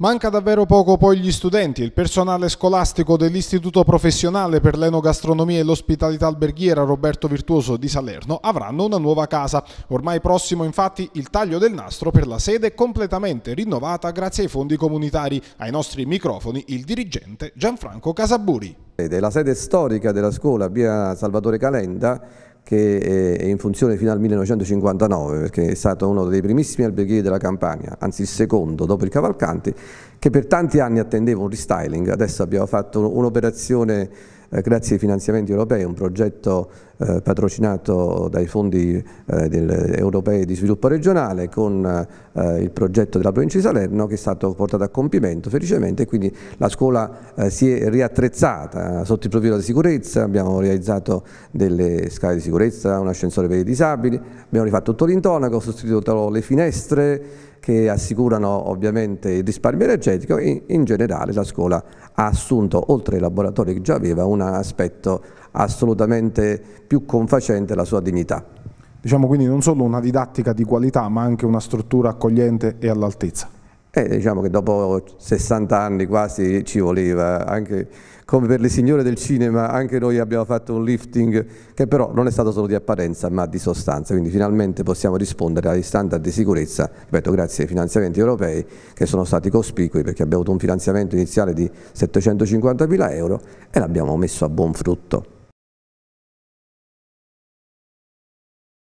Manca davvero poco poi gli studenti, il personale scolastico dell'Istituto Professionale per l'Enogastronomia e l'Ospitalità Alberghiera Roberto Virtuoso di Salerno avranno una nuova casa. Ormai prossimo infatti il taglio del nastro per la sede completamente rinnovata grazie ai fondi comunitari. Ai nostri microfoni il dirigente Gianfranco Casaburi. La sede storica della scuola, via Salvatore Calenda, che eh, è in funzione fino al 1959 perché è stato uno dei primissimi alberghieri della Campania, anzi il secondo dopo il Cavalcanti, che per tanti anni attendeva un restyling, adesso abbiamo fatto un'operazione eh, grazie ai finanziamenti europei, un progetto eh, patrocinato dai fondi eh, del, europei di sviluppo regionale con eh, il progetto della provincia di Salerno che è stato portato a compimento felicemente e quindi la scuola si è riattrezzata sotto il profilo della sicurezza, abbiamo realizzato delle scale di sicurezza, un ascensore per i disabili, abbiamo rifatto tutto l'intonaco, sostituito le finestre, che assicurano ovviamente il risparmio energetico e in generale la scuola ha assunto, oltre ai laboratori che già aveva, un aspetto assolutamente più confacente alla sua dignità. Diciamo quindi non solo una didattica di qualità ma anche una struttura accogliente e all'altezza eh, diciamo che dopo 60 anni quasi ci voleva, anche come per le signore del cinema, anche noi abbiamo fatto un lifting che però non è stato solo di apparenza ma di sostanza, quindi finalmente possiamo rispondere agli standard di sicurezza, ripeto grazie ai finanziamenti europei che sono stati cospicui perché abbiamo avuto un finanziamento iniziale di 750 mila euro e l'abbiamo messo a buon frutto.